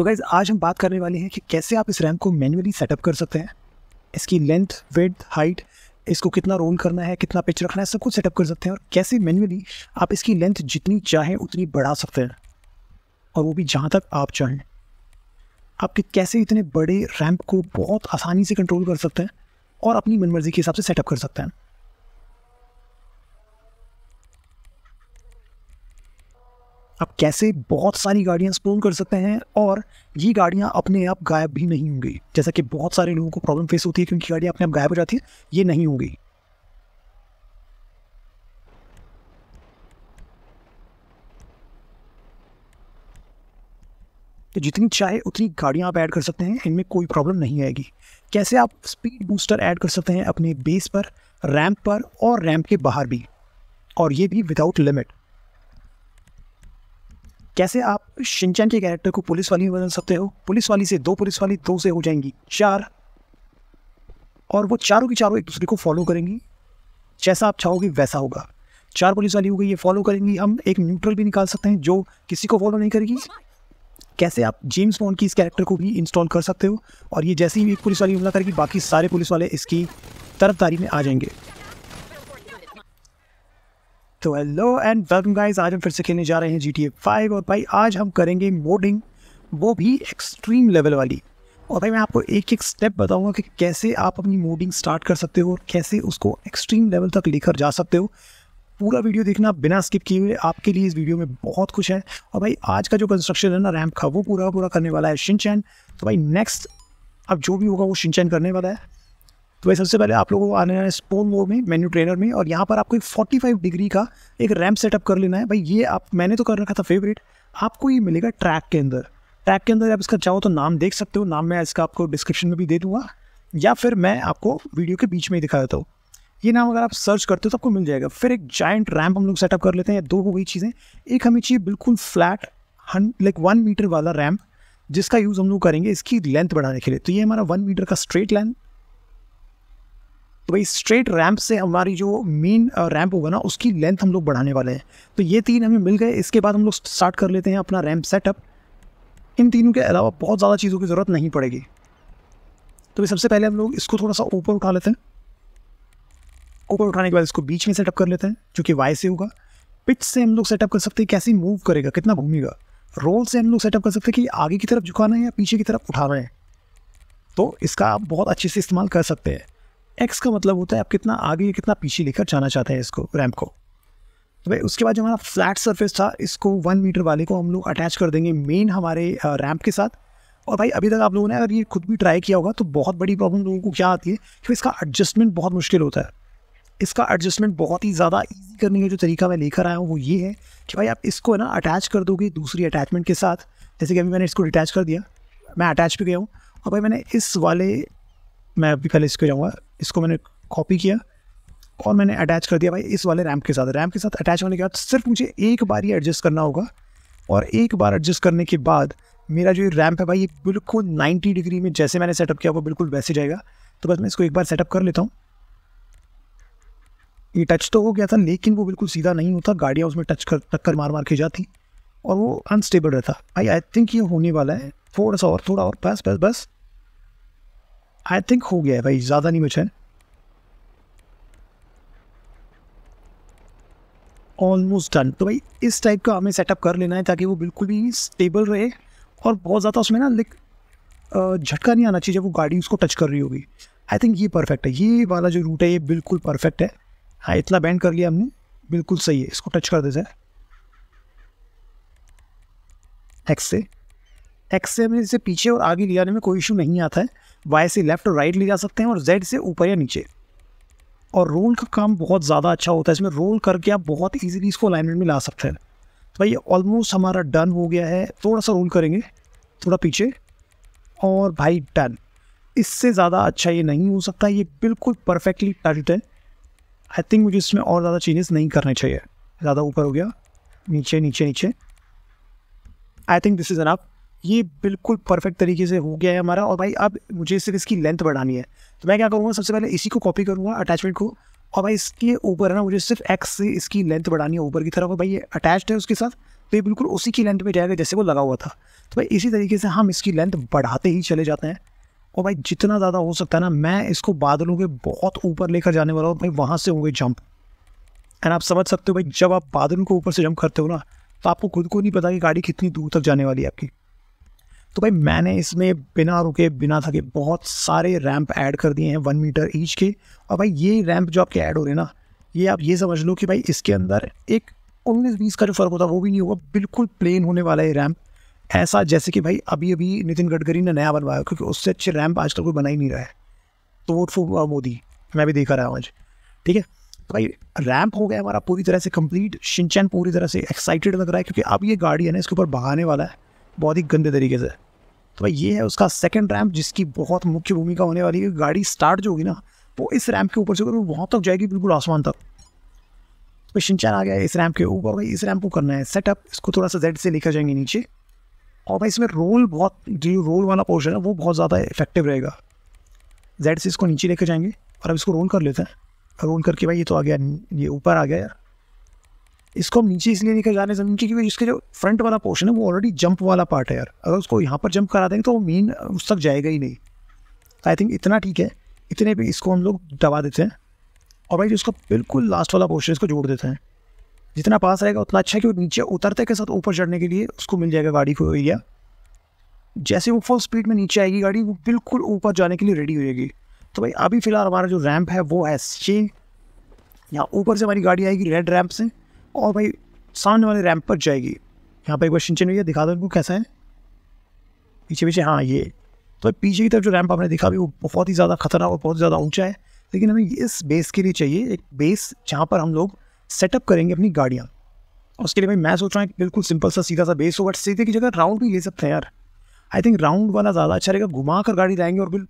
तो गाइज आज हम बात करने वाले हैं कि कैसे आप इस रैम को मैन्युअली सेटअप कर सकते हैं इसकी लेंथ वेथ हाइट इसको कितना रोल करना है कितना पिच रखना है सब कुछ सेटअप कर सकते हैं और कैसे मैन्युअली आप इसकी लेंथ जितनी चाहें उतनी बढ़ा सकते हैं और वो भी जहाँ तक आप चाहें आप कैसे इतने बड़े रैम्प को बहुत आसानी से कंट्रोल कर सकते हैं और अपनी मनमर्जी के हिसाब से सेटअप कर सकते हैं आप कैसे बहुत सारी गाड़ियाँ स्पोन कर सकते हैं और ये गाड़ियाँ अपने आप गायब भी नहीं होंगी जैसा कि बहुत सारे लोगों को प्रॉब्लम फेस होती है क्योंकि गाड़ियाँ अपने आप गायब हो जाती है ये नहीं होंगी तो जितनी चाहे उतनी गाड़ियाँ आप ऐड कर सकते हैं इनमें कोई प्रॉब्लम नहीं आएगी कैसे आप स्पीड बूस्टर ऐड कर सकते हैं अपने बेस पर रैंप पर और रैंप के बाहर भी और ये भी विदाउट लिमिट कैसे आप शिनचैन के कैरेक्टर को पुलिस वाली में बदल सकते हो पुलिस वाली से दो पुलिस वाली दो से हो जाएंगी चार और वो चारों की चारों एक दूसरे को फॉलो करेंगी जैसा आप चाहोगे वैसा होगा चार पुलिस वाली हो गई ये फॉलो करेंगी हम एक न्यूट्रल भी निकाल सकते हैं जो किसी को फॉलो नहीं करेगी कैसे आप जेम्स बॉन्ड की इस कैरेक्टर को भी इंस्टॉल कर सकते हो और ये जैसे ही एक पुलिस वाली हमला करेगी बाकी सारे पुलिस वाले इसकी तरफदारी में आ जाएंगे तो हेलो एंड वेलकम गाइस आज हम फिर से खेलने जा रहे हैं जी टी ए फाइव और भाई आज हम करेंगे मोडिंग वो भी एक्सट्रीम लेवल वाली और भाई मैं आपको एक एक स्टेप बताऊंगा कि कैसे आप अपनी मोडिंग स्टार्ट कर सकते हो और कैसे उसको एक्सट्रीम लेवल तक लेकर जा सकते हो पूरा वीडियो देखना बिना स्किप किए हुए आपके लिए इस वीडियो में बहुत कुछ है और भाई आज का जो कंस्ट्रक्शन है ना रैम्प का वो पूरा पूरा करने वाला है शिनचैन तो भाई नेक्स्ट अब जो भी होगा वो शिनचैन करने वाला है तो वह सबसे पहले आप लोगों को आने जाना है स्पोन वो में मेन्यू ट्रेनर में और यहाँ पर आपको एक 45 डिग्री का एक रैम्प सेटअप कर लेना है भाई ये आप मैंने तो कर रखा था फेवरेट आपको ये मिलेगा ट्रैक के अंदर ट्रैक के अंदर आप इसका चाहो तो नाम देख सकते हो नाम मैं इसका आपको डिस्क्रिप्शन में भी दे दूँगा या फिर मैं आपको वीडियो के बीच में ही दिखा देता हूँ ये नाम अगर आप सर्च करते हो तो आपको मिल जाएगा फिर एक जाइंट रैम्प हम लोग सेटअप कर लेते हैं दो हो गई चीज़ें एक हमें चाहिए बिल्कुल फ्लैट हन लाइक वन मीटर वाला रैम्प जिसका यूज़ हम लोग करेंगे इसकी लेंथ बढ़ाने के लिए तो ये हमारा वन मीटर का स्ट्रेट लेंथ तो भाई स्ट्रेट रैंप से हमारी जो मेन रैंप होगा ना उसकी लेंथ हम लोग बढ़ाने वाले हैं तो ये तीन हमें मिल गए इसके बाद हम लोग स्टार्ट कर लेते हैं अपना रैंप सेटअप इन तीनों के अलावा बहुत ज़्यादा चीज़ों की ज़रूरत नहीं पड़ेगी तो भाई सबसे पहले हम लोग इसको थोड़ा सा ऊपर उठा लेते हैं ऊपर उठाने के बाद इसको बीच में सेटअप कर लेते हैं जो कि वाई से होगा पिच से हम लोग सेटअप कर सकते हैं कैसे मूव करेगा कितना घूमेगा रोल से हम लोग सेटअप कर सकते हैं कि आगे की तरफ झुकाना है या पीछे की तरफ उठाना है तो इसका आप बहुत अच्छे से इस्तेमाल कर सकते हैं एक्स का मतलब होता है आप कितना आगे या कितना पीछे लेकर जाना चाहते हैं इसको रैम्प को तो भाई उसके बाद जो हमारा फ्लैट सरफेस था इसको वन मीटर वाले को हम लोग अटैच कर देंगे मेन हमारे रैम्प के साथ और भाई अभी तक आप लोगों ने अगर ये खुद भी ट्राई किया होगा तो बहुत बड़ी प्रॉब्लम लोगों को क्या आती है कि इसका एडजस्टमेंट बहुत मुश्किल होता है इसका एडजस्टमेंट बहुत ही ज़्यादा ईजी करने का जो तरीका मैं लेकर आया हूँ वो ये है कि भाई आप इसको ना अटैच कर दोगे दूसरी अटैचमेंट के साथ जैसे कि अभी मैंने इसको डिटैच कर दिया मैं अटैच भी गया हूँ और भाई मैंने इस वाले मैं अभी पहले इसको जाऊँगा इसको मैंने कॉपी किया और मैंने अटैच कर दिया भाई इस वाले रैम्प के साथ रैम्प के साथ अटैच होने के बाद सिर्फ मुझे एक बार ही एडजस्ट करना होगा और एक बार एडजस्ट करने के बाद मेरा जो ये रैम्प है भाई ये बिल्कुल 90 डिग्री में जैसे मैंने सेटअप किया वो बिल्कुल वैसे जाएगा तो बस मैं इसको एक बार सेटअप कर लेता हूँ ये टच तो हो गया था लेकिन वो बिल्कुल सीधा नहीं होता गाड़ियाँ उसमें टच कर टक्कर मार मार के जाती और वो अनस्टेबल रहता भाई आई थिंक ये होने वाला है थोड़ा सा और थोड़ा और बस बस बस आई थिंक हो गया है भाई ज़्यादा नहीं बचा है ऑलमोस्ट डन तो भाई इस टाइप का हमें सेटअप कर लेना है ताकि वो बिल्कुल भी स्टेबल रहे और बहुत ज़्यादा उसमें ना लाइक झटका नहीं आना चाहिए जब वो गाड़ी उसको टच कर रही होगी आई थिंक ये परफेक्ट है ये वाला जो रूट है ये बिल्कुल परफेक्ट है हाँ इतना बैंड कर लिया हमने बिल्कुल सही है इसको टच कर देते हैं एक्स से एक्स से हमें इसे पीछे और आगे ले आने में कोई इशू नहीं आता है वाई से लेफ्ट और राइट ले जा सकते हैं और जेड से ऊपर या नीचे और रोल का काम बहुत ज़्यादा अच्छा होता है इसमें रोल करके आप बहुत ईजिली इसको अलाइनमेंट में ला सकते हैं तो भाई ऑलमोस्ट हमारा डन हो गया है थोड़ा सा रोल करेंगे थोड़ा पीछे और भाई डन इससे ज़्यादा अच्छा ये नहीं हो सकता ये बिल्कुल परफेक्टली टल्ट है आई थिंक मुझे इसमें और ज़्यादा चेंजेस नहीं करने चाहिए ज़्यादा ऊपर हो गया नीचे नीचे नीचे I think this is an ये बिल्कुल परफेक्ट तरीके से हो गया है हमारा और भाई अब मुझे सिर्फ इसकी लेंथ बढ़ानी है तो मैं क्या करूँगा सबसे पहले इसी को कॉपी करूँगा अटैचमेंट को और भाई इसके ऊपर है ना मुझे सिर्फ एक्स से इसकी लेंथ बढ़ानी है ऊपर की तरफ और भाई ये अटैच है उसके साथ तो ये बिल्कुल उसी की लेंथ में जाएगा जैसे वो लगा हुआ था तो भाई इसी तरीके से हम इसकी लेंथ बढ़ाते ही चले जाते हैं और भाई जितना ज़्यादा हो सकता है ना मैं इसको बादलों के बहुत ऊपर लेकर जाने वाला हूँ भाई वहाँ से होंगे जंप एंड आप समझ सकते हो भाई जब आप बादलों को ऊपर से जंप करते हो ना तो आपको खुद को नहीं पता कि गाड़ी कितनी दूर तक जाने वाली है आपकी तो भाई मैंने इसमें बिना रुके बिना थके बहुत सारे रैंप ऐड कर दिए हैं वन मीटर ईच के और भाई ये रैंप जो आपके ऐड हो रहे हैं ना ये आप ये समझ लो कि भाई इसके अंदर एक उन्नीस बीस का जो फ़र्क होता है वो भी नहीं होगा बिल्कुल प्लेन होने वाला है रैम्प ऐसा जैसे कि भाई अभी अभी नितिन गडकरी ने नया बनवाया क्योंकि उससे अच्छे रैम्प आजकल कोई बना ही नहीं रहा है तो वोट फॉर मोदी मैं भी देखा रहा हूँ आज ठीक है तो भाई रैम्प हो गया हमारा पूरी तरह से कंप्लीट शिनचैन पूरी तरह से एक्साइटेड लग रहा है क्योंकि अब ये गाड़ी है ना इसके ऊपर भगाने वाला है बहुत ही गंदे तरीके से तो भाई ये है उसका सेकेंड रैम्प जिसकी बहुत मुख्य भूमिका होने वाली है गाड़ी स्टार्ट जो होगी ना वो इस रैम्प के ऊपर से वो वहाँ तक जाएगी बिल्कुल आसमान तक तो शिनचैन आ गया इस रैम्प के ऊपर भाई इस रैम्प को करना है सेटअप इसको थोड़ा सा जेड से लिखा जाएंगे नीचे और भाई इसमें रोल बहुत जो रोल वाला पोर्शन है वो बहुत ज़्यादा इफेक्टिव रहेगा जेड से इसको नीचे लेकर जाएंगे और अब इसको रोल कर लेते हैं रोल करके भाई ये तो आ गया ये ऊपर आ गया इसको हम नीचे इसलिए लेकर जा रहे हैं ज़मीन क्योंकि इसके जो फ्रंट वाला पोर्शन है वो ऑलरेडी जंप वाला पार्ट है यार अगर उसको यहाँ पर जंप करा देंगे तो वो मेन उस तक जाएगा ही नहीं आई थिंक इतना ठीक है इतने भी इसको हम लोग दबा देते हैं और भाई जो इसका बिल्कुल लास्ट वाला पोर्शन इसको जोड़ देते हैं जितना पास रहेगा उतना अच्छा है कि वो नीचे उतरते के साथ ऊपर चढ़ने के लिए उसको मिल जाएगा गाड़ी को एरिया जैसे वो फुल स्पीड में नीचे आएगी गाड़ी वो बिल्कुल ऊपर जाने के लिए रेडी हो जाएगी तो भाई अभी फ़िलहाल हमारा जो रैम्प है वो है सेम यहाँ ऊपर से हमारी गाड़ी आएगी रेड रैम्प से और भाई सामने वाली रैम्प पर जाएगी यहाँ पर एक बार सिंचन भैया दिखा दो उनको कैसा है पीछे पीछे हाँ ये तो पीछे की तरफ जो रैंप आपने दिखा भी वो बहुत ही ज़्यादा खतरनाक और बहुत ज़्यादा ऊंचा है लेकिन हमें इस बेस के लिए चाहिए एक बेस जहाँ पर हम लोग सेटअप करेंगे अपनी गाड़ियाँ उसके लिए भाई मैं सोच रहा हूँ बिल्कुल सिंपल सा सीधा सा बेस हो बट सीधे की जगह राउंड भी ले सकते हैं यार आई थिंक राउंड वाला ज़्यादा अच्छा रहेगा घुमा कर गाड़ी लाएंगे और बिल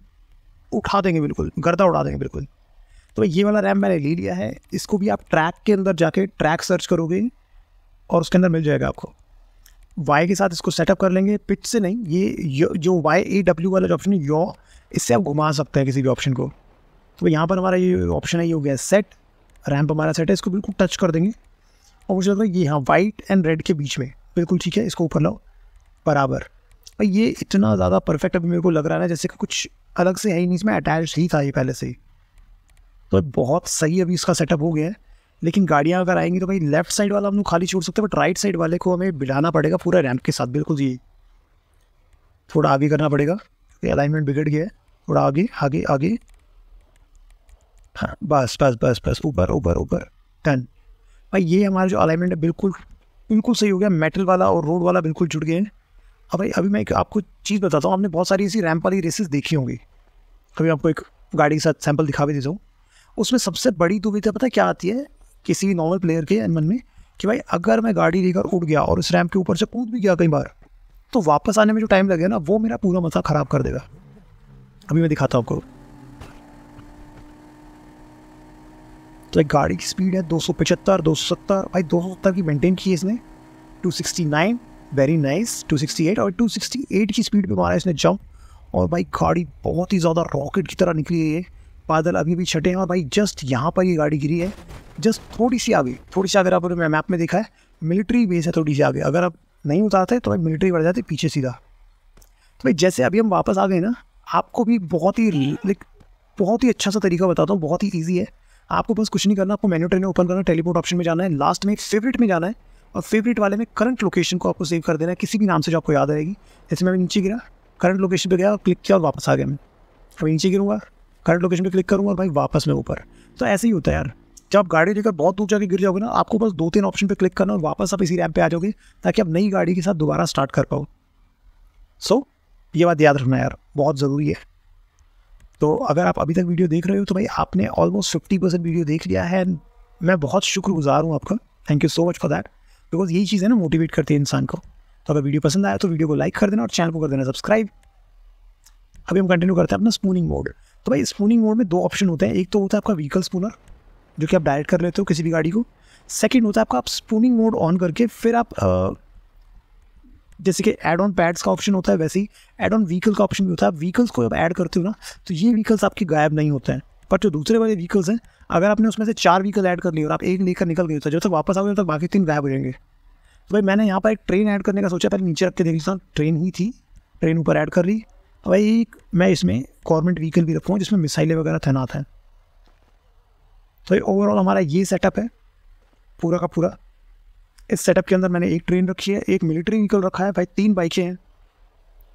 उठा देंगे बिल्कुल गर्दा उड़ा देंगे बिल्कुल तो ये वाला रैम मैंने ले लिया है इसको भी आप ट्रैक के अंदर जाके ट्रैक सर्च करोगे और उसके अंदर मिल जाएगा आपको वाई के साथ इसको सेटअप कर लेंगे पिच से नहीं ये जो वाई ए डब्ल्यू वाला जो ऑप्शन है यो इससे आप घुमा सकते हैं किसी भी ऑप्शन को तो यहाँ पर हमारा ये ऑप्शन है ये हो गया सेट रैम्प हमारा सेट है इसको बिल्कुल टच कर देंगे और मुझे लगता है ये हाँ वाइट एंड रेड के बीच में बिल्कुल ठीक है इसको ऊपर लाओ बराबर ये इतना ज़्यादा परफेक्ट अभी मेरे को लग रहा है ना जैसे कि कुछ अलग से है ही नहीं इसमें अटैच ही था ये पहले से ही तो बहुत सही अभी इसका सेटअप हो गया है लेकिन गाड़ियाँ अगर आएंगी तो भाई लेफ्ट साइड वाला हम लोग खाली छोड़ सकते हैं बट राइट साइड वाले को हमें बिठाना पड़ेगा पूरा रैम्प के साथ बिल्कुल ये थोड़ा आगे करना पड़ेगा क्योंकि अलाइनमेंट बिगड़ गया है थोड़ा आगे आगे आगे हाँ बस बस बस बस ऊपर ऊपर ऊपर टन भाई ये हमारा जो अलाइनमेंट है बिल्कुल बिल्कुल सही हो गया मेटल वाला और रोड वाला बिल्कुल जुड़ गए हैं अब भाई अभी मैं एक आपको चीज़ बताता हूँ आपने बहुत सारी ऐसी रैम्प वाली रेसेस देखी होंगी कभी आपको एक गाड़ी के साथ सैंपल दिखा भी देता हूँ उसमें सबसे बड़ी दुविधा तो पता क्या आती है किसी भी नॉर्मल प्लेयर के मन में कि भाई अगर मैं गाड़ी लेकर उड़ गया और इस रैम्प के ऊपर से कूद भी गया कई बार तो वापस आने में जो टाइम लगेगा ना वो मेरा पूरा मसा ख़राब कर देगा अभी मैं दिखाता हूँ आपको तो एक गाड़ी की स्पीड है दो सौ पचहत्तर दो सौ सत्तर भाई दो सौ सत्तर की मेंटेन की है इसने two sixty nine very nice two sixty eight और टू सिक्सटी एट की स्पीड पर मारा इसने जंप और भाई गाड़ी बहुत ही ज़्यादा रॉकेट की तरह निकली है बादल अभी भी छटे हैं और भाई जस्ट यहाँ पर ये गाड़ी गिरी है जस्ट थोड़ी सी आगे थोड़ी सी अगर आपने मैप में देखा है मिलिट्री बेस है थोड़ी सी आगे अगर आप नहीं उतारते तो भाई मिलिट्री बढ़ जाती पीछे सीधा तो भाई जैसे अभी हम वापस आ गए ना आपको भी बहुत ही लाइक बहुत ही अच्छा सा तरीका बताता हूँ बहुत ही ईजी है आपको बस कुछ नहीं करना आपको मेन्यू ट्रेन में ओपन करना टेलीपोर्ट ऑप्शन में जाना है लास्ट में फेवरेट में जाना है और फेवरेट वाले में करंट लोकेशन को आपको सेव कर देना है किसी भी नाम से जो आपको याद आएगी जैसे मैं नीचे गिरा करंट लोकेशन पर गया और क्लिक किया और वापस आ गया मैं अभी नीचे गिरूँगा करंट लोकेशन पे क्लिक करूँगा और भाई वापस में ऊपर तो ऐसे ही होता है यार जब आप गाड़ी लेकर बहुत दूर जाके गिर जाओगे ना आपको बस दो तीन ऑप्शन पे क्लिक करना और वापस आप इसी रैम पे आ जाओगे ताकि आप नई गाड़ी के साथ दोबारा स्टार्ट कर पाओ सो so, ये बात याद रखना यार बहुत ज़रूरी है तो अगर आप अभी तक वीडियो देख रहे हो तो भाई आपने ऑलमोस्ट फिफ्टी परसेंट वीडियो देख लिया है एंड मैं बहुत शुक्रगुजार हूँ आपका thank you so much for that because यही चीज़ है ना मोटिवेट करती है इंसान को तो अगर वीडियो पसंद आया तो वीडियो को लाइक कर देना और चैनल को कर देना सब्सक्राइब अभी हम कंटिन्यू करते हैं अपना स्पूनिंग मोड तो भाई स्पूनिंग मोड में दो ऑप्शन होते हैं एक तो होता है आपका व्हीकल स्पूनर जो कि आप डायरेक्ट कर लेते हो किसी भी गाड़ी को सेकेंड होता है आपका आप स्पूनिंग मोड ऑन करके फिर आप आ, जैसे कि एड ऑन पैड्स का ऑप्शन होता है वैसे ही एड ऑन व्हीकल का ऑप्शन भी होता है आप व्हीकल्स को जब ऐड करते हो ना तो ये व्हीकल्स आपके गायब नहीं होते हैं पर जो दूसरे वाले व्हीकल्स हैं अगर आपने उसमें से चार व्हीकल ऐड कर लिए और आप एक लेकर निकल गए तो जब तक वापस आओगे तब तक बाकी तीन गायब हो जाएंगे तो भाई मैंने यहाँ पर एक ट्रेन ऐड करने का सोचा पहले नीचे रख के देखा ट्रेन ही थी ट्रेन ऊपर ऐड कर रही भाई मैं इसमें गवर्नमेंट व्हीकल भी रखूँ जिसमें मिसाइलें वगैरह तैनात हैं तो ये ओवरऑल हमारा ये सेटअप है पूरा का पूरा इस सेटअप के अंदर मैंने एक ट्रेन रखी है एक मिलिट्री व्हीकल रखा है भाई तीन बाइकें हैं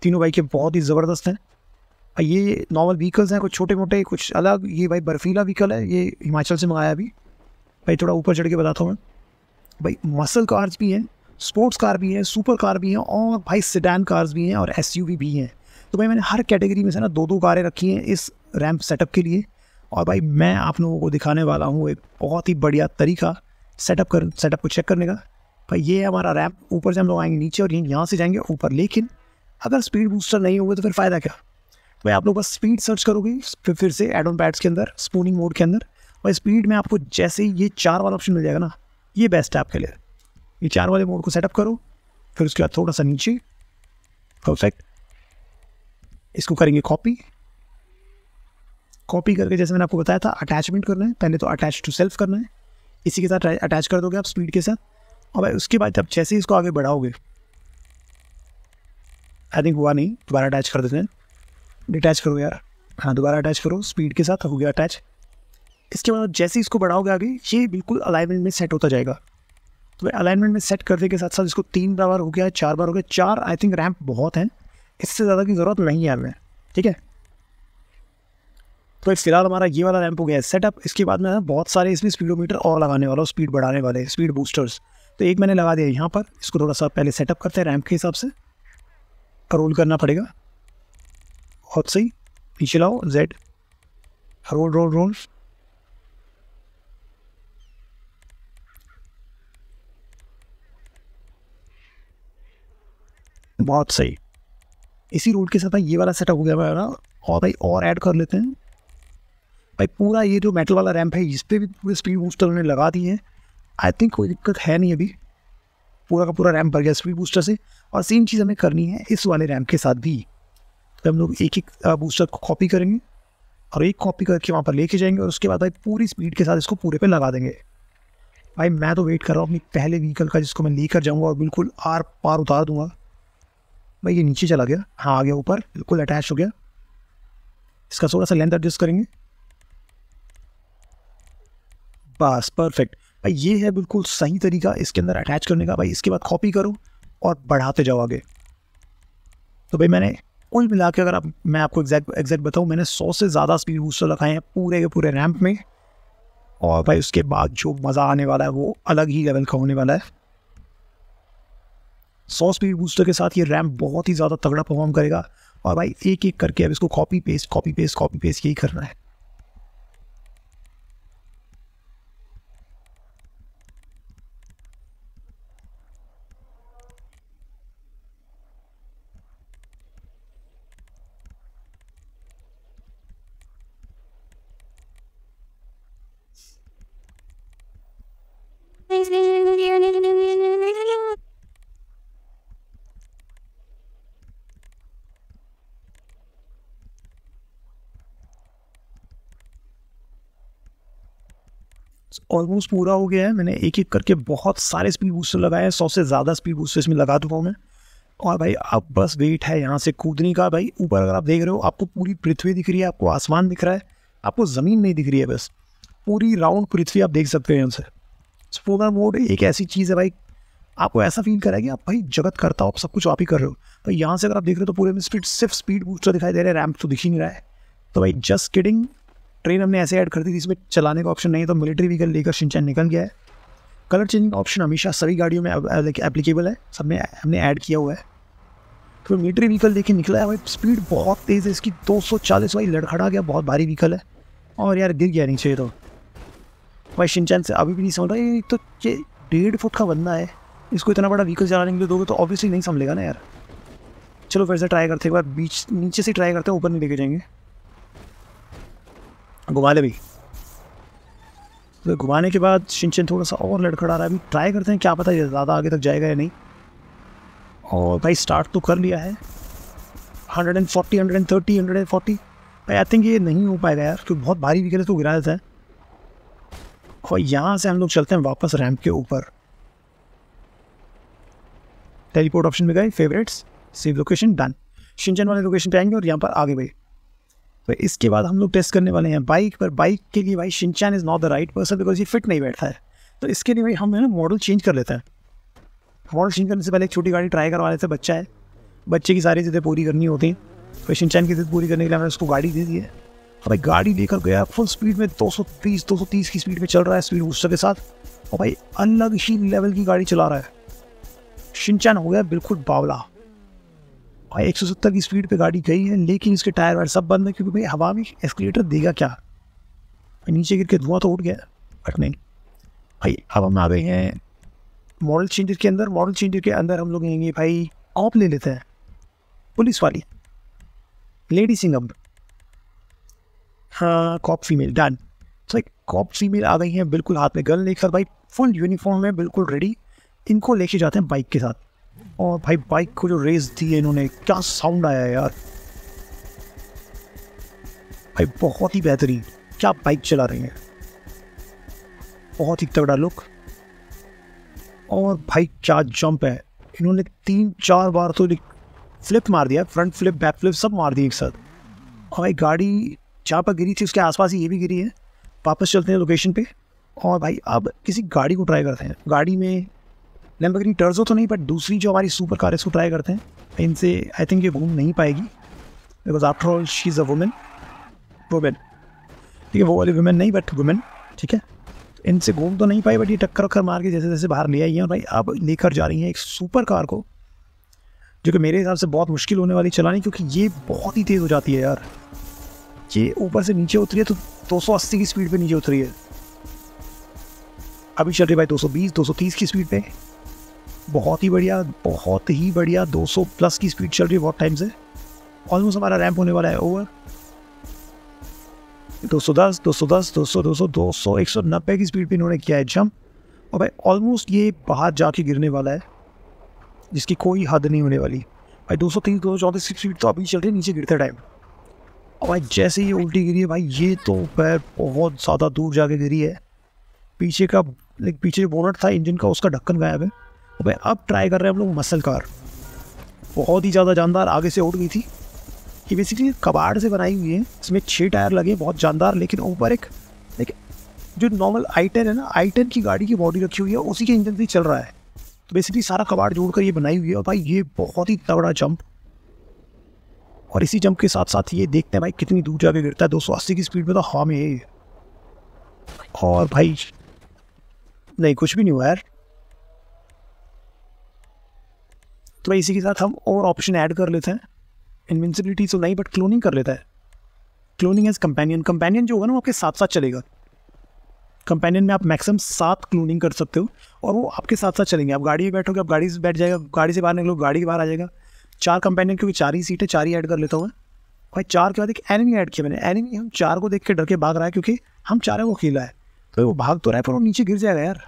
तीनों बाइकें बहुत ही ज़बरदस्त हैं भाई ये नॉर्मल व्हीकल्स हैं कुछ छोटे मोटे कुछ अलग ये भाई बर्फीला व्हीकल है ये हिमाचल से मंगाया अभी भाई थोड़ा ऊपर चढ़ के बताता हूँ मैं भाई मसल कार्स भी हैं स्पोर्ट्स कार भी हैं सुपर कार भी हैं और भाई सिडान कार्स भी हैं और एस भी हैं तो भाई मैंने हर कैटेगरी में से ना दो दो कारें रखी हैं इस रैम्प सेटअप के लिए और भाई मैं आप लोगों को दिखाने वाला हूँ एक बहुत ही बढ़िया तरीका सेटअप कर सेटअप को चेक करने का भाई ये है हमारा रैम्प ऊपर से हम लोग आएंगे नीचे और ये यहाँ से जाएंगे ऊपर लेकिन अगर स्पीड बूस्टर नहीं होगा तो फिर फ़ायदा क्या भाई आप लोग बस स्पीड सर्च करोगे फिर फिर से एड ऑन पैड्स के अंदर स्पूनिंग मोड के अंदर और स्पीड में आपको जैसे ही ये चार वाला ऑप्शन मिल जाएगा ना ये बेस्ट है आपके लिए ये चार वाले मोड को सेटअप करो फिर उसके बाद थोड़ा सा नीचे परफेक्ट इसको करेंगे कॉपी कॉपी करके जैसे मैंने आपको बताया था अटैचमेंट करना है पहले तो अटैच टू सेल्फ करना है इसी के साथ अटैच कर दोगे आप स्पीड के साथ और भाई उसके बाद आप जैसे ही इसको आगे बढ़ाओगे आई थिंक हुआ नहीं दोबारा अटैच कर देते हैं डिटैच करो यार हाँ दोबारा अटैच करो स्पीड के साथ हो गया अटैच इसके बाद जैसे इसको बढ़ाओगे आगे ये बिल्कुल अलाइनमेंट में सेट होता जाएगा तो भाई अलाइनमेंट में सेट करने के साथ साथ इसको तीन बार हो गया चार बार हो गया चार आई थिंक रैम्प बहुत हैं इससे ज़्यादा की ज़रूरत नहीं है हमें ठीक है तो फिलहाल हमारा ये वाला रैम्प हो गया है सेटअप इसके बाद में बहुत सारे इसमें स्पीडोमीटर और लगाने वाला स्पीड बढ़ाने वाले स्पीड बूस्टर्स तो एक मैंने लगा दिया यहाँ पर इसको थोड़ा सा पहले सेटअप करते हैं रैम्प के हिसाब से रोल करना पड़ेगा बहुत सही पीछे लाओ जेड रोल रोल रोल बहुत सही इसी रूल के साथ ये वाला सेटअप हो गया ना और भाई और ऐड कर लेते हैं भाई पूरा ये जो मेटल वाला रैम्प है इस पर भी पूरे स्पीड बूस्टर उन्होंने लगा दिए हैं आई थिंक कोई दिक्कत है नहीं अभी पूरा का पूरा रैम्प भर गया स्पीड बूस्टर से और सेम चीज़ हमें करनी है इस वाले रैम्प के साथ भी तो हम लोग एक एक बूस्टर को कॉपी करेंगे और एक कॉपी करके वहाँ पर लेके जाएंगे और उसके बाद भाई पूरी स्पीड के साथ इसको पूरे पे लगा देंगे भाई मैं तो वेट कर रहा हूँ अपनी पहले व्हीकल का जिसको मैं लेकर जाऊँगा और बिल्कुल आर पार उतार दूँगा भाई ये नीचे चला गया हाँ आ गया ऊपर बिल्कुल अटैच हो गया इसका थोड़ा सा लेंथ एडजस्ट करेंगे बस परफेक्ट भाई ये है बिल्कुल सही तरीका इसके अंदर अटैच करने का भाई इसके बाद कॉपी करो और बढ़ाते जाओ आगे तो भाई मैंने कुल मिला के अगर आप मैं आपको एग्जैक्ट एग्जैक्ट बताऊँ मैंने सौ से ज़्यादा स्पीड बूस्टर रखाए हैं पूरे के पूरे रैंप में और भाई उसके बाद जो मज़ा आने वाला है वो अलग ही लेवल का होने वाला है सौ स्पीड बूस्टर के साथ ये रैम बहुत ही ज़्यादा तगड़ा परफॉर्म करेगा और भाई एक एक करके अब इसको copy paste copy paste copy paste यही करना है ऑलमोस्ट पूरा हो गया है मैंने एक एक करके बहुत सारे स्पीड बूस्टर लगाए हैं सौ से ज़्यादा स्पीड बूस्टर इसमें लगा चुका हूँ मैं और भाई अब बस वेट है यहाँ से कूदने का भाई ऊपर अगर आप देख रहे हो आपको पूरी पृथ्वी दिख रही है आपको आसमान दिख रहा है आपको ज़मीन नहीं दिख रही है बस पूरी राउंड पृथ्वी आप देख सकते हो यहाँ से मोड एक ऐसी चीज़ है भाई आपको ऐसा फील कराएगी आप भाई जगत करता हो आप सब कुछ आप ही कर रहे हो भाई तो यहाँ से अगर आप देख रहे हो तो पूरे में स्पीड सिर्फ स्पीड बूस्टर दिखाई दे रहा है रैम्प तो दिख ही नहीं रहा है तो भाई जस्ट किडिंग ट्रेन हमने ऐसे ऐड कर दी थी इसमें चलाने का ऑप्शन नहीं है तो मिलिट्री व्हीकल लेकर शिनचैन निकल गया है कलर चेंजिंग ऑप्शन हमेशा सभी गाड़ियों में एप्लीकेबल है सब में हमने ऐड किया हुआ है तो फिर मिलिट्री व्हीकल देखे निकला है भाई स्पीड बहुत तेज़ है इसकी 240 भाई लड़खड़ा गया बहुत भारी व्हीकल है और यार गिर गया नीचे तो भाई शिनचैन से अभी भी नहीं समझ रहा है तो ये डेढ़ फुट का बंदा है इसको इतना बड़ा व्हीकल चलाने के लिए दोगे तो ऑब्वियसली नहीं संभलेगा ना यार चलो फिर से ट्राई करते एक बार बीच नीचे से ट्राई करते हैं ऊपर नहीं लेके जाएंगे घुमा ले भाई तो घुमाने के बाद शिनचिन थोड़ा सा और लड़खड़ा रहा है अभी ट्राई करते हैं क्या पता ये ज़्यादा आगे तक जाएगा या नहीं और भाई स्टार्ट तो कर लिया है hundred and forty hundred and thirty hundred and forty भाई आई थिंक ये नहीं हो पाएगा यार क्योंकि बहुत भारी विकेट तो गिरा देता है और यहाँ से हम लोग चलते हैं वापस रैंप के ऊपर टेलीपोर्ट ऑप्शन में गए favourites save location done Shinchan वाले लोकेशन पे आएंगे और यहाँ पर आगे भाई तो इसके बाद हम लोग टेस्ट करने वाले हैं बाइक पर बाइक के लिए भाई Shinchan is not the right person because ये फिट नहीं बैठता है तो इसके लिए भाई हम है ना मॉडल चेंज कर लेते हैं मॉडल चेंज करने से पहले एक छोटी गाड़ी ट्राई करवा लेते हैं बच्चा है बच्चे की सारी चीज़ें पूरी करनी होती हैं तो शिनचैन की जिद पूरी करने के लिए हमने उसको गाड़ी दे दी है और भाई गाड़ी लेकर गया फुल स्पीड में 230 230 की स्पीड में चल रहा है स्पीड बूस्टर के साथ और भाई अलग ही लेवल की गाड़ी चला रहा है शिनचैन हो गया बिल्कुल बावला भाई एक सौ सत्तर की स्पीड पे गाड़ी गई है लेकिन इसके टायर वायर सब बंद है क्योंकि भाई हवा में एस्केलेटर देगा क्या नीचे गिर के धुआं तो उठ गया बट नहीं भाई अब हम आ गए हैं मॉडल चेंजर के अंदर मॉडल चेंजर के अंदर हम लोग लेंगे भाई ऑप ले लेते हैं पुलिस वाली लेडी सिंह अब हाँ कॉप फीमेल डन सो एक कॉप फीमेल आ गई हैं बिल्कुल हाथ में गन लेकर भाई फुल यूनिफॉर्म है बिल्कुल रेडी इनको लेके जाते हैं बाइक के साथ और भाई बाइक को जो रेस दी है इन्होंने क्या साउंड आया यार भाई बहुत ही बेहतरीन क्या बाइक चला रही है बहुत ही तगड़ा लुक और भाई क्या जंप है इन्होंने तीन चार बार तो फ्लिप मार दिया फ्रंट फ्लिप बैक फ्लिप सब मार दिए एक साथ और भाई गाड़ी जहाँ पर गिरी थी उसके आसपास ही ये भी गिरी है वापस चलते हैं लोकेशन पे और भाई अब किसी गाड़ी को ट्राई करते हैं गाड़ी में लैम्बर्गिनी टर्जो तो नहीं बट दूसरी जो हमारी सुपर कार है इसको ट्राई करते हैं इनसे आई थिंक ये घूम नहीं पाएगी because after all she is a women women ठीक है वो वाली वुमेन नहीं बट वुमेन ठीक है इनसे घूम तो नहीं पाई बट ये टक्कर वक्कर मार के जैसे जैसे बाहर ले आई है और भाई अब लेकर जा रही हैं एक सुपर कार को जो कि मेरे हिसाब से बहुत मुश्किल होने वाली चलानी क्योंकि ये बहुत ही तेज़ हो जाती है यार ये ऊपर से नीचे उतरी है तो 280 की स्पीड पे नीचे उतरी है अभी चल रही भाई 220 230 की स्पीड पे बहुत ही बढ़िया बहुत ही बढ़िया 200 प्लस की स्पीड चल रही है बहुत टाइम से ऑलमोस्ट हमारा रैम्प होने वाला है ओवर 210 210 सौ एक सौ नब्बे की स्पीड पर इन्होंने किया है जम और भाई ऑलमोस्ट ये बाहर जाके गिरने वाला है जिसकी कोई हद नहीं होने वाली भाई दो सौ तीन दो सौ चौंतीस की स्पीड तो अभी चल रही है नीचे गिरते टाइम और भाई जैसे ही उल्टी गिरी है भाई ये तो पैर बहुत ज़्यादा दूर जाके गिरी है पीछे का लाइक पीछे बोनट था इंजन का उसका ढक्कन गायब है भाई अब ट्राई कर रहे हैं हम लोग मसल कार बहुत ही ज़्यादा जानदार आगे से उठ गई थी ये बेसिकली कबाड़ से बनाई हुई है इसमें छः टायर लगे बहुत जानदार लेकिन ऊपर एक देखिए जो नॉर्मल आई टेन है ना आई टेन की गाड़ी की बॉडी रखी हुई है उसी के इंजन से चल रहा है तो बेसिकली सारा कबाड़ जोड़ कर ये बनाई हुई है और भाई ये बहुत ही तगड़ा जंप और इसी जंप के साथ साथ ये देखते हैं भाई कितनी दूर जाके गिरता है दो सौ अस्सी की स्पीड में तो हाँ में और भाई नहीं कुछ भी नहीं हुआ यार तो भाई इसी के साथ हम और ऑप्शन ऐड कर लेते हैं इन्विंसिबिलिटी तो नहीं बट क्लोनिंग कर लेता है क्लोनिंग एज कंपेनियन कंपेनियन जो होगा ना वो आपके साथ साथ चलेगा कंपेनियन में आप मैक्सिमम सात क्लोनिंग कर सकते हो और वो आपके साथ साथ चलेंगे आप गाड़ी में बैठोगे आप गाड़ी से बैठ जाएगा गाड़ी से बाहर निकलोग गाड़ी के बाहर आ जाएगा चार कंपेनियन क्योंकि चार ही सीट है चार ही ऐड कर लेता हूँ भाई चार के बाद एक एनिमी ऐड किया मैंने एनिमी हम चार को देख के डर के भाग रहा है क्योंकि हम चारों को खेला है तो वो भाग तो रहा है पर वो नीचे गिर जाएगा यार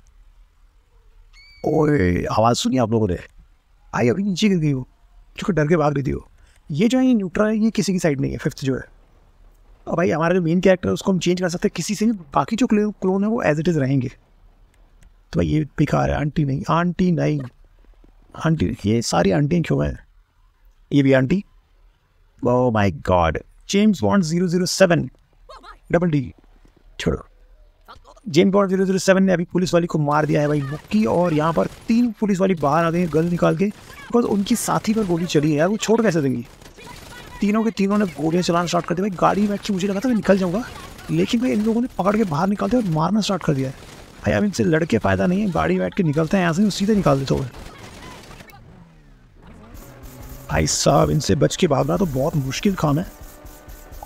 ओए आवाज़ सुनी आप लोगों ने आई अभी नीचे गिर गई हो जो डर के भाग रही थी हो ये जो है ये न्यूट्रा है ये किसी की साइड नहीं है फिफ्थ जो है और भाई हमारा जो मेन कैरेक्टर है उसको हम चेंज कर सकते हैं किसी से भी बाकी जो क्लोन है वो एज इट इज़ रहेंगे तो भाई ये बेकार है आंटी नहीं आंटी नहीं आंटी ये सारी आंटियाँ क्यों हैं ये भी aunty oh my god James Bond zero zero seven double D छोड़ो James point zero zero seven ने अभी पुलिस वाली को मार दिया है भाई मुक्की और यहाँ पर तीन पुलिस वाली बाहर आ गई है गल निकाल के बिकॉज उनकी साथी पर गोली चली है यार वो छोड़ कैसे देंगी तीनों के तीनों ने गोलियाँ चलाना स्टार्ट कर दिया भाई गाड़ी में मुझे लगा था मैं निकल जाऊँगा लेकिन भाई इन लोगों ने पकड़ के बाहर निकालते और मारना स्टार्ट कर दिया है भाई अब इनसे लड़के फ़ायदा नहीं है गाड़ी बैठ के निकलते हैं यहाँ से सीधे निकाल देते हुए भाई साहब इनसे बच के भागना तो बहुत मुश्किल काम है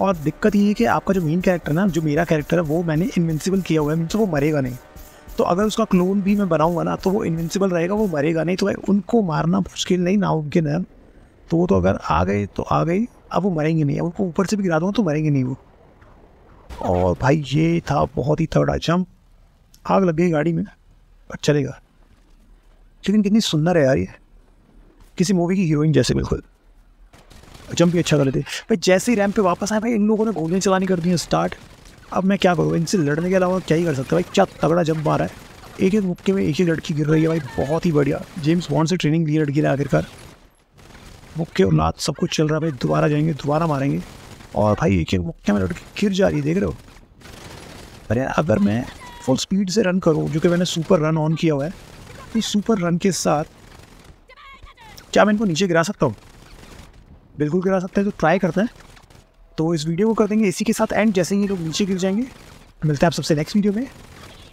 और दिक्कत ये है कि आपका जो मेन कैरेक्टर ना जो मेरा कैरेक्टर है वो मैंने इन्विंसिबल किया हुआ है मतलब वो मरेगा नहीं तो अगर उसका क्लोन भी मैं बनाऊंगा ना तो वो इन्विंसिबल रहेगा वो मरेगा नहीं तो भाई उनको मारना मुश्किल नहीं नामुमकिन है तो वो तो अगर आ गए तो आ गई अब वो मरेंगे नहीं अब उनको ऊपर से भी गिरा दूँगा तो मरेंगे नहीं वो और भाई ये था बहुत ही थर्ड आइटम आग लग गई गाड़ी में और चलेगा लेकिन कितनी सुंदर है यार ये किसी मूवी की हीरोइन जैसे बिल्कुल जंप भी अच्छा कर लेते भाई जैसे ही रैम पे वापस आए भाई इन लोगों ने गोलियाँ चलानी कर दी हैं स्टार्ट अब मैं क्या करूँ इनसे लड़ने के अलावा क्या ही कर सकता भाई क्या तगड़ा जंप आ रहा है एक एक मुक्के में एक ही लड़की गिर रही है भाई बहुत ही बढ़िया जेम्स बॉन्ड से ट्रेनिंग ली लड़की ने आखिरकार मुक्के और नाथ सब कुछ चल रहा है भाई दोबारा जाएंगे दोबारा मारेंगे और भाई एक एक मुक्के में लड़की गिर जा रही है देख रहे हो अरे अगर मैं फुल स्पीड से रन करूँ जो कि मैंने सुपर रन ऑन किया हुआ है तो सुपर रन के साथ क्या मैं इनको नीचे गिरा सकता हूँ बिल्कुल गिरा सकते हैं तो ट्राई करते हैं तो इस वीडियो को कर देंगे इसी के साथ एंड जैसे ही लोग नीचे गिर जाएंगे मिलते हैं आप सबसे नेक्स्ट वीडियो में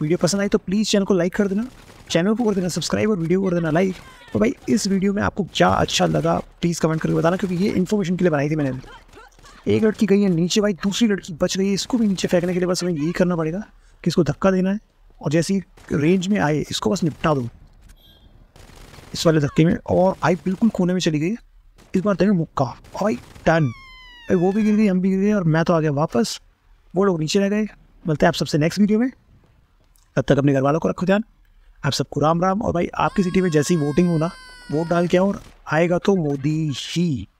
वीडियो पसंद आई तो प्लीज़ चैनल को लाइक कर देना चैनल को कर देना सब्सक्राइब और वीडियो को कर देना लाइक और भाई इस वीडियो में आपको क्या अच्छा लगा प्लीज़ कमेंट करके बताना क्योंकि ये इन्फॉर्मेशन के लिए बनाई थी मैंने एक लड़की गई है नीचे भाई दूसरी लड़की बच गई है इसको भी नीचे फेंकने के लिए बस हमें यही करना पड़ेगा कि इसको धक्का देना है और जैसे ही रेंज में आए इसको बस निपटा दो इस वाले धक्के में और आई बिल्कुल कोने में चली गई है इस बार तेरे मुक्का भाई टन भाई वो भी गिर गई हम भी गिर गए और मैं तो आ गया वापस वो लोग नीचे रह गए मिलते हैं आप सबसे नेक्स्ट वीडियो में तब तक अपने घर वालों को रखो ध्यान आप सबको राम राम और भाई आपकी सिटी में जैसी वोटिंग हो ना वोट डाल के और आएगा तो मोदी ही